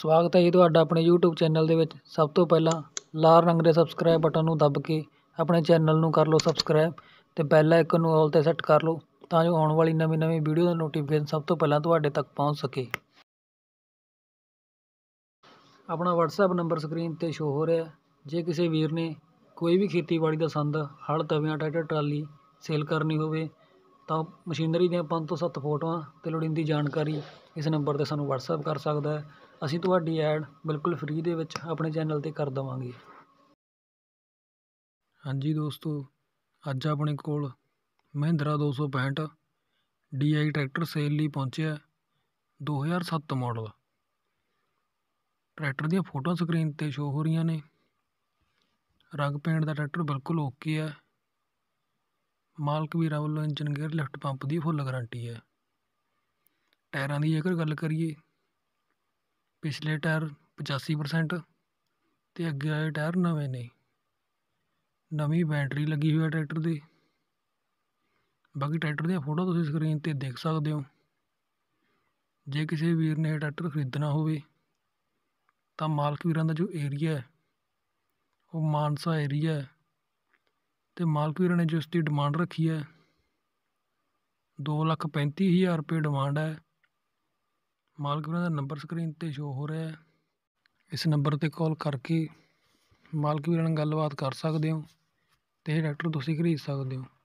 ਸਵਾਗਤ ਹੈ ਜੀ ਤੁਹਾਡਾ ਆਪਣੇ YouTube ਚੈਨਲ ਦੇ ਵਿੱਚ ਸਭ ਤੋਂ ਪਹਿਲਾਂ ਲਾਲ ਰੰਗ ਦੇ ਸਬਸਕ੍ਰਾਈਬ ਬਟਨ ਨੂੰ ਦੱਬ ਕੇ ਆਪਣੇ ਚੈਨਲ ਨੂੰ ਕਰ ਲਓ ਸਬਸਕ੍ਰਾਈਬ ਤੇ ਬੈਲ ਆਈਕਨ ਨੂੰ ਆਲ ਤੇ ਸੈੱਟ ਕਰ ਲਓ ਤਾਂ ਜੋ ਆਉਣ ਵਾਲੀ ਨਵੀਂ-ਨਵੀਂ ਵੀਡੀਓ ਦਾ ਨੋਟੀਫਿਕੇਸ਼ਨ ਸਭ ਤੋਂ ਪਹਿਲਾਂ ਤੁਹਾਡੇ ਤੱਕ ਪਹੁੰਚ ਸਕੇ ਆਪਣਾ WhatsApp ਨੰਬਰ ਸਕਰੀਨ ਤੇ ਸ਼ੋ ਹੋ ਰਿਹਾ ਜੇ ਕਿਸੇ ਵੀਰ ਨੇ ਕੋਈ ਵੀ ਖੇਤੀਬਾੜੀ ਦਾ ਸੰਦ ਹਲ ਤਵਿਆਂ ਟਰੈਕਟਰ ਟਰਾਲੀ ਸੇਲ ਕਰਨੀ ਹੋਵੇ ਤਾਂ ਮਸ਼ੀਨਰੀ ਦੀਆਂ ਪੰਜ ਤੋਂ ਸੱਤ ਫੋਟੋਆਂ ਅਤੇ ਲੋੜੀਂਦੀ ਜਾਣਕਾਰੀ ਇਸ ਨੰਬਰ 'ਤੇ ਸਾਨੂੰ ਵਟਸਐਪ ਕਰ ਸਕਦਾ ਹੈ ਅਸੀਂ ਤੁਹਾਡੀ ਐਡ ਬਿਲਕੁਲ ਫਰੀ ਦੇ ਵਿੱਚ ਆਪਣੇ ਚੈਨਲ 'ਤੇ ਕਰ ਦੇਵਾਂਗੇ ਹਾਂਜੀ ਦੋਸਤੋ ਅੱਜ ਆਪਣੇ ਕੋਲ ਮਹਿੰਦਰਾ 265 ਡੀਆਈ ਟਰੈਕਟਰ ਸੇਲ ਲਈ ਪਹੁੰਚਿਆ 2007 ਮਾਡਲ ਟਰੈਕਟਰ ਦੀਆਂ ਫੋਟੋਆਂ ਸਕਰੀਨ ਤੇ ਸ਼ੋ ਹੋ ਰਹੀਆਂ ਨੇ ਰੰਗ ਪੇਂਟ ਦਾ ਟਰੈਕਟਰ ਬਿਲਕੁਲ ਓਕੇ ਹੈ ਮਾਲਕ ਵੀ ਰਾਵਲ ਇੰਜਨ ਗੇਅਰ ਲਿਫਟ ਪੰਪ ਦੀ ਫੁੱਲ ਗਾਰੰਟੀ ਹੈ ਟਾਇਰਾਂ ਦੀ ਜੇਕਰ ਗੱਲ ਕਰੀਏ ਪਿਛਲੇ ਟਾਇਰ 85% ਤੇ ਅੱਗੇ ਵਾਲੇ ਟਾਇਰ ਨਵੇਂ ਨੇ ਨਵੀਂ ਬੈਟਰੀ ਲੱਗੀ ਹੋਈ ਹੈ ਟਰੈਕਟਰ ਦੀ ਬਾਕੀ ਟਰੈਕਟਰ ਦੀਆਂ ਫੋਟੋ ਤੁਸੀਂ ਸਕਰੀਨ 'ਤੇ ਦੇਖ ਸਕਦੇ ਹੋ ਜੇ ਕਿਸੇ ਵੀਰ ਨੇ ਟਰੈਕਟਰ ਖਰੀਦਣਾ ਹੋਵੇ ਤਾਂ ਮਾਲਕ ਵੀਰਾਂ ਦਾ ਜੋ ਏਰੀਆ ਹੈ ਉਹ ਮਾਨਸਾ ਏਰੀਆ ਹੈ ਅਤੇ ਮਾਲਪੀਰ ਨੇ ਇਸ ਦੀ ਡਿਮਾਂਡ ਰੱਖੀ ਹੈ 2,35,000 ਲੱਖ ਪੈਂਤੀ ਹਜ਼ਾਰ ਰੁਪਏ ਡਿਮਾਂਡ ਹੈ ਮਾਲਕ ਵੀਰਾਂ ਦਾ ਨੰਬਰ ਸਕਰੀਨ 'ਤੇ ਸ਼ੋ ਹੋ ਰਿਹਾ ਹੈ ਇਸ ਨੰਬਰ 'ਤੇ ਕਾਲ ਕਰਕੇ ਮਾਲਕ ਵੀਰਾਂ ਨਾਲ ਗੱਲਬਾਤ ਕਰ ਸਕਦੇ ਹੋ ਤੇ ਇਹ ਡਾਕਟਰ ਤੁਸੀਂ ਖਰੀਦ ਸਕਦੇ ਹੋ